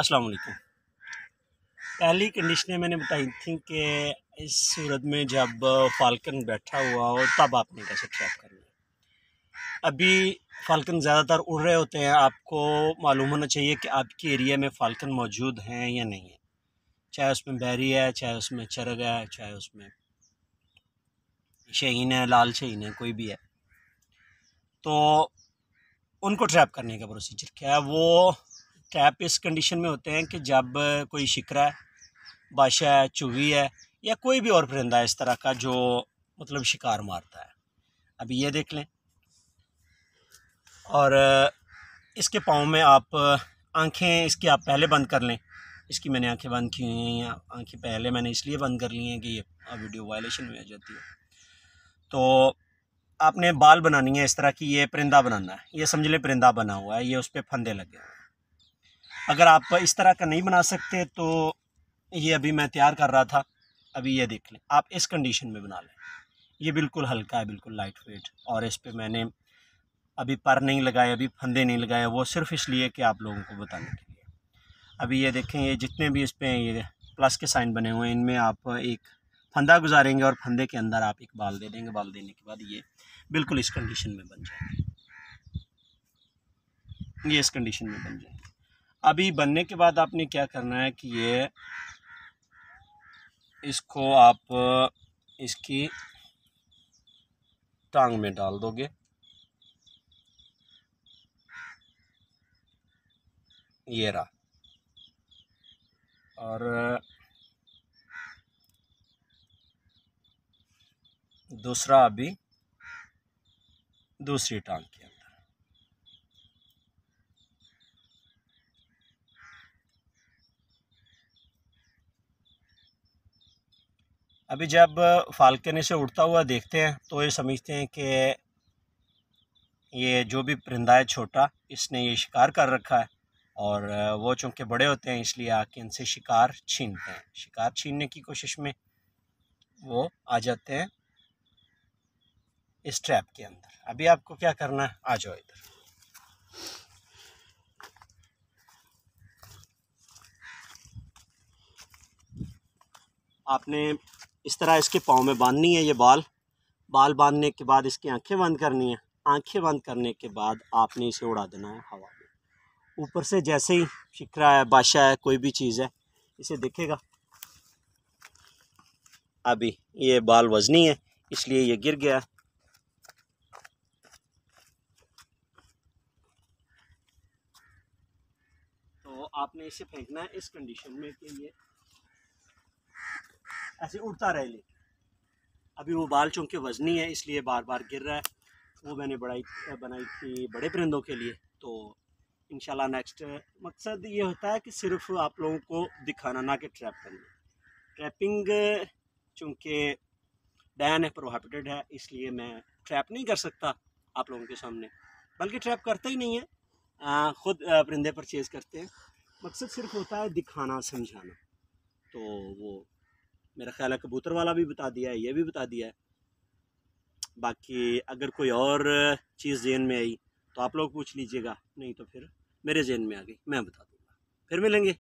अस्सलाम वालेकुम पहली कंडीशनें मैंने बताई थी कि इस सूरत में जब फाल्कन बैठा हुआ हो तब आपने कैसे ट्रैप करना है अभी फाल्कन ज़्यादातर उड़ रहे होते हैं आपको मालूम होना चाहिए कि आपके एरिया में फाल्कन मौजूद हैं या नहीं है चाहे उसमें बैरी है चाहे उसमें चरग है चाहे उसमें शहीन है लाल शहीन है कोई भी है तो उनको ट्रैप करने का प्रोसीजर क्या है वो टैप इस कंडीशन में होते हैं कि जब कोई शिकरा है बादशाह है चुगी है या कोई भी और परिंदा है इस तरह का जो मतलब शिकार मारता है अभी ये देख लें और इसके पाँव में आप आंखें इसकी आप पहले बंद कर लें इसकी मैंने आंखें बंद की हुई हैं आंखें पहले मैंने इसलिए बंद कर ली हैं कि ये वीडियो वायलेशन में आ जाती है तो आपने बाल बनानी है इस तरह की ये परिंदा बनाना है ये समझ लें परिंदा बना हुआ है ये उस पर फंदे लगे हुए हैं अगर आप इस तरह का नहीं बना सकते तो ये अभी मैं तैयार कर रहा था अभी ये देख लें आप इस कंडीशन में बना लें ये बिल्कुल हल्का है बिल्कुल लाइट वेट और इस पर मैंने अभी पर नहीं लगाए अभी फंदे नहीं लगाए वो सिर्फ इसलिए कि आप लोगों को बताने के लिए अभी ये देखें ये जितने भी इस पर ये प्लस के साइन बने हुए हैं इनमें आप एक फंदा गुजारेंगे और फंदे के अंदर आप एक बाल दे देंगे बाल देने के बाद ये बिल्कुल इस कंडीशन में बन जाएंगे ये इस कंडीशन में बन जाएंगे अभी बनने के बाद आपने क्या करना है कि ये इसको आप इसकी टांग में डाल दोगे ये रहा और दूसरा अभी दूसरी टांग किया अभी जब फाल्कन इसे उड़ता हुआ देखते हैं तो ये समझते हैं कि ये जो भी परिंदा है छोटा इसने ये शिकार कर रखा है और वो चूँकि बड़े होते हैं इसलिए आके इनसे शिकार छीनते हैं शिकार छीनने की कोशिश में वो आ जाते हैं इस ट्रैप के अंदर अभी आपको क्या करना है आ जाओ इधर आपने इस तरह इसके पाँव में बांधनी है ये बाल बाल बांधने के बाद इसकी आंखें बंद करनी है आंखें बंद करने के बाद आपने इसे उड़ा देना है हवा में ऊपर से जैसे ही शिकरा है बादशाह है कोई भी चीज़ है इसे दिखेगा अभी ये बाल वजनी है इसलिए ये गिर गया तो आपने इसे फेंकना है इस कंडीशन में कि ये ऐसे उड़ता रहे ले अभी वो बाल चूँकि वजनी है इसलिए बार बार गिर रहा है वो मैंने बड़ाई बनाई थी बड़े परिंदों के लिए तो इन नेक्स्ट मकसद ये होता है कि सिर्फ आप लोगों को दिखाना ना कि ट्रैप करना ट्रैपिंग चूँकि डैन है प्रोहाबिटेड है इसलिए मैं ट्रैप नहीं कर सकता आप लोगों के सामने बल्कि ट्रैप करते ही नहीं है आ, खुद परिंदे परचेज़ करते हैं मकसद सिर्फ होता है दिखाना समझाना तो वो मेरा ख्याल है कबूतर वाला भी बता दिया है ये भी बता दिया है बाकी अगर कोई और चीज़ जेन में आई तो आप लोग पूछ लीजिएगा नहीं तो फिर मेरे जेन में आ गई मैं बता दूँगा फिर मिलेंगे